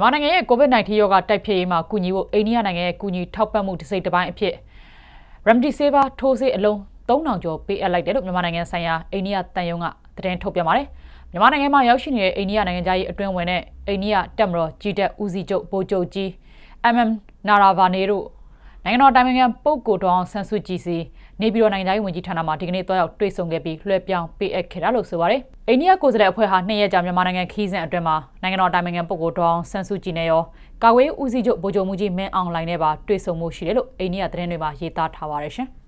မြန်မာနိုင်ငံရဲ့ COVID-19 ရောဂါတိုက်ဖျက်ရေးမှာကူညီဖို့အိန္ဒိယနိုင်ငံရဲ့ကူညီထောက်ပံ့မှုတစ်စိတ်တစ်ပိုင်းအဖြစ် Remdesivir ထိုးဆေးအလုံး3000ကျော်ပေးအပ်လိုက်တယ်လို့မြန်မာနိုင်ငံဆိုင်ရာအိန္ဒိယတန်ယုံကသတင်းထုတ်ပြန်ပါတယ်။မြန်မာနိုင်ငံမှာရောက်ရှိနေတဲ့အိန္ဒိယနိုင်ငံသားရေးအတွင်းဝင်တဲ့အိန္ဒိယတပ်မတော်ကြီးတပ်ဦးစီးချုပ်ဗိုလ်ချုပ်ကြီး MM Naravane တို့နိုင်ငံတော်တိုင်ပင်ခံပုဂ္ဂိုလ်တော်ဆန်စုကြည်စီနေပြည်တော်နိုင်ငံသားရေးဝန်ကြီးဌာနမှာဒီကနေ့တွားရောက်တွေ့ဆုံခဲ့ပြီးလွှဲပြောင်းပေးအပ်ခဲ့တာလို့ဆိုပါတယ်။အိန္ဒိယကိုယ်စားလှယ်အဖွဲ့ဟာနှစ်ရက်ကြာမြန်မာနိုင်ငံခီးစဉ်အတွင်းမှာနိုင်ငံတော်တိုင်ပင်ခံပုဂ္ဂိုလ်ဒေါအောင်ဆန်းစုကြည်နဲ့ရောကာဝေးဦးစီးချုပ်ဗိုလ်ချုပ်မှုကြီးမင်းအောင်လှိုင်နဲ့ပါတွေ့ဆုံမှုရှိတယ်လို့အိန္ဒိယသတင်းတွေမှာရေးသားထားပါတယ်ရှင်။